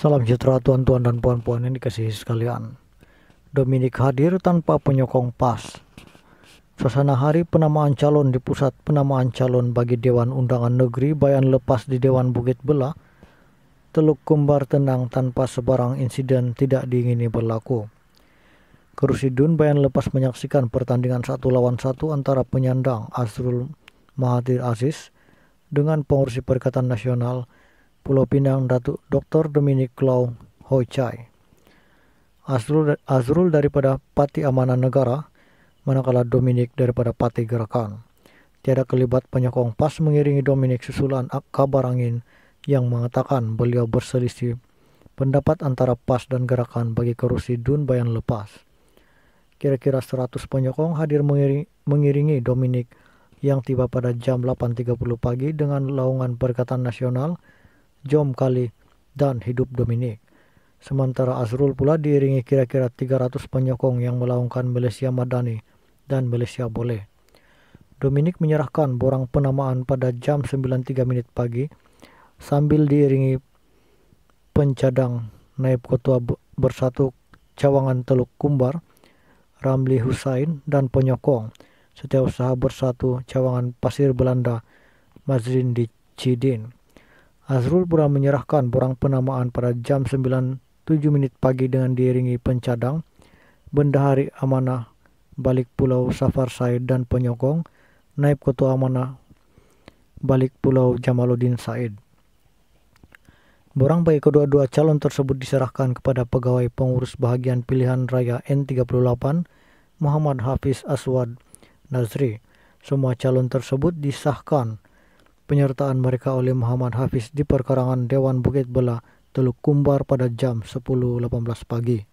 Salam sejahtera tuan-tuan dan puan-puan yang dikasihi sekalian. Dominik hadir tanpa penyokong PAS. Suasana hari penamaan calon di pusat penamaan calon bagi Dewan Undangan Negeri Bayan Lepas di Dewan Bukit Bela, Teluk Kumbar tenang tanpa sebarang insiden tidak diingini berlaku. Kerusi Dun Bayan Lepas menyaksikan pertandingan satu lawan satu antara penyandang Azrul Mahathir Aziz dengan pengurusi Perikatan Nasional Pulau Pinang Datuk Dr. Dominic Lau Ho Chai. Azrul, Azrul daripada Parti Amanah Negara, manakala Dominic daripada Parti Gerakan. Tiada kelibat penyokong pas mengiringi Dominic susulan kabar angin yang mengatakan beliau berselisih pendapat antara pas dan gerakan bagi kerusi Dun Bayan Lepas. Kira-kira 100 penyokong hadir mengiringi, Dominic yang tiba pada jam 8.30 pagi dengan laungan Perikatan Nasional Jom Kali, dan Hidup Dominik. Sementara Azrul pula diiringi kira-kira 300 penyokong yang melaungkan Malaysia Madani dan Malaysia Boleh. Dominik menyerahkan borang penamaan pada jam 9.3 menit pagi sambil diiringi pencadang Naib Ketua Bersatu Cawangan Teluk Kumbar, Ramli Husain, dan penyokong Setiausaha Bersatu Cawangan Pasir Belanda, Mazrin Dicidin. Cidin. Azrul Pura menyerahkan borang penamaan pada jam 9.07 menit pagi dengan diiringi pencadang, bendahari amanah balik pulau Safar Said dan penyokong, naib ketua amanah balik pulau Jamaluddin Said. Borang bagi kedua-dua calon tersebut diserahkan kepada pegawai pengurus bahagian pilihan raya N38 Muhammad Hafiz Aswad Nazri. Semua calon tersebut disahkan penyertaan mereka oleh Muhammad Hafiz di perkarangan Dewan Bukit Bela Teluk Kumbar pada jam 10.18 pagi.